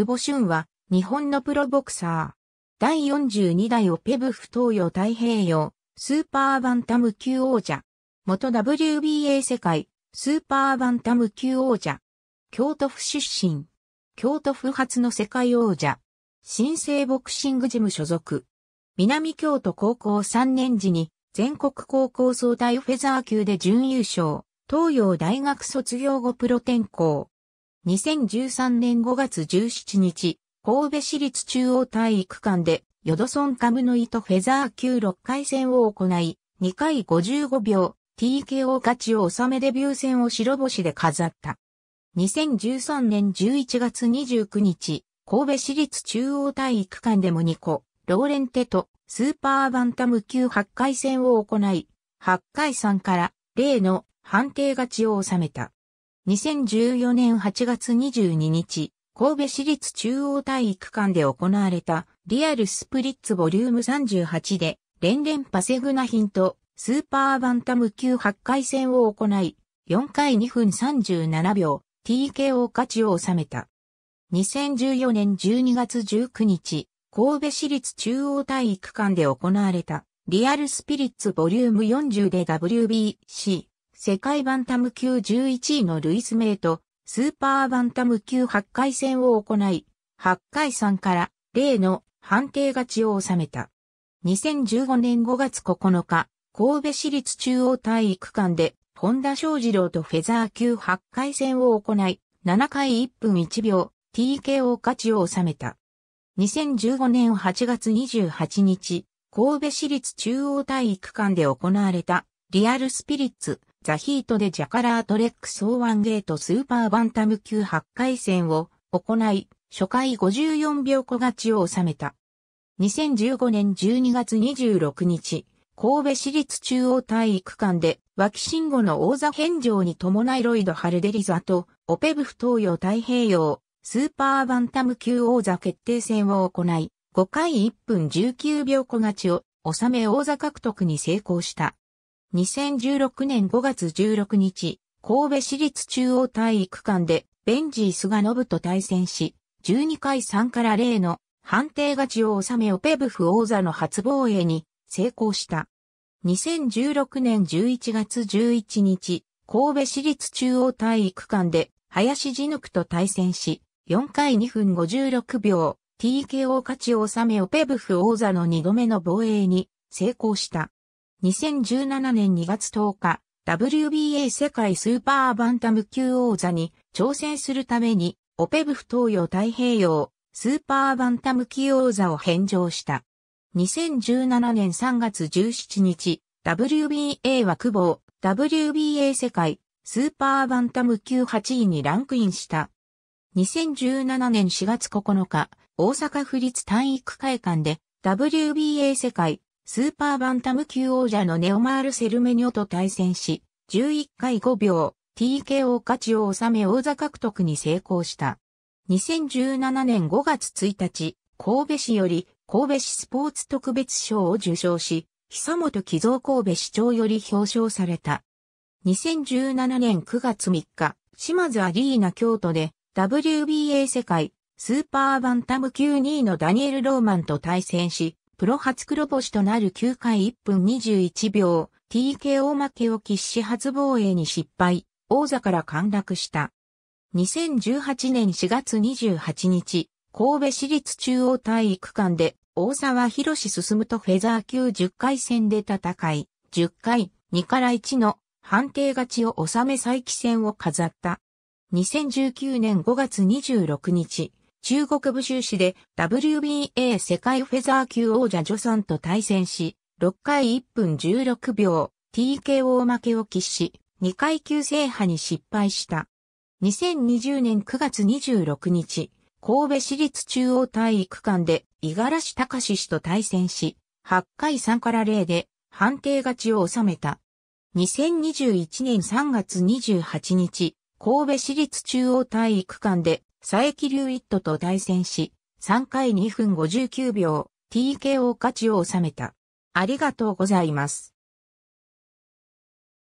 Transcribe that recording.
久保俊は、日本のプロボクサー。第42代オペブフ東洋太平洋、スーパーバンタム級王者。元 WBA 世界、スーパーバンタム級王者。京都府出身。京都府初の世界王者。新生ボクシングジム所属。南京都高校3年時に全国高校総体フェザー級で準優勝。東洋大学卒業後プロ転校。2013年5月17日、神戸市立中央体育館で、ヨドソンカムノイとフェザー級6回戦を行い、2回55秒、TKO 勝ちを収めデビュー戦を白星で飾った。2013年11月29日、神戸市立中央体育館でも2個、ローレンテとスーパーバンタム級8回戦を行い、8回3から0の判定勝ちを収めた。2014年8月22日、神戸市立中央体育館で行われたリアルスプリッツボリューム38で連連パセグナヒンとスーパーバンタム級8回戦を行い、4回2分37秒 TKO 勝ちを収めた。2014年12月19日、神戸市立中央体育館で行われたリアルスピリッツボリューム40で WBC 世界バンタム級11位のルイス・メイと、スーパーバンタム級8回戦を行い、8回3から0の判定勝ちを収めた。2015年5月9日、神戸市立中央体育館で、本田翔二郎とフェザー級8回戦を行い、7回1分1秒、TKO 勝ちを収めた。2015年8月28日、神戸市立中央体育館で行われた、リアルスピリッツザヒートでジャカラートレックスオーワンゲートスーパーバンタム級8回戦を行い、初回54秒小勝ちを収めた。2015年12月26日、神戸市立中央体育館で、脇信号の王座返上に伴いロイド・ハルデリザと、オペブフ東洋太平洋、スーパーバンタム級王座決定戦を行い、5回1分19秒小勝ちを収め王座獲得に成功した。2016年5月16日、神戸市立中央体育館でベンジースノ信と対戦し、12回3から0の判定勝ちを収めオペブフ王座の初防衛に成功した。2016年11月11日、神戸市立中央体育館で林地抜 u と対戦し、4回2分56秒、TKO 勝ちを収めオペブフ王座の2度目の防衛に成功した。2017年2月10日、WBA 世界スーパーバンタム級王座に挑戦するために、オペブフ東洋太平洋スーパーバンタム級王座を返上した。2017年3月17日、WBA は久保、WBA 世界スーパーバンタム級8位にランクインした。2017年4月9日、大阪府立体育会館で WBA 世界スーパーバンタム級王者のネオマール・セルメニョと対戦し、11回5秒、TKO 価値を収め王座獲得に成功した。2017年5月1日、神戸市より神戸市スポーツ特別賞を受賞し、久本寄造神戸市長より表彰された。2017年9月3日、島津アリーナ京都で WBA 世界スーパーバンタム級2位のダニエル・ローマンと対戦し、プロ初黒星となる9回1分21秒、TKO 負けを喫し初防衛に失敗、王座から陥落した。2018年4月28日、神戸市立中央体育館で、大沢博し進むとフェザー級10回戦で戦い、10回、2から1の判定勝ちを収め再起戦を飾った。2019年5月26日、中国武州市で WBA 世界フェザー級王者ジョさんと対戦し、6回1分16秒、TKO 負けを喫し、2階級制覇に失敗した。2020年9月26日、神戸市立中央体育館で五十嵐隆氏と対戦し、8回3から0で判定勝ちを収めた。2021年3月28日、神戸市立中央体育館で佐伯龍一斗と対戦し、3回2分59秒、TKO 勝ちを収めた。ありがとうございます。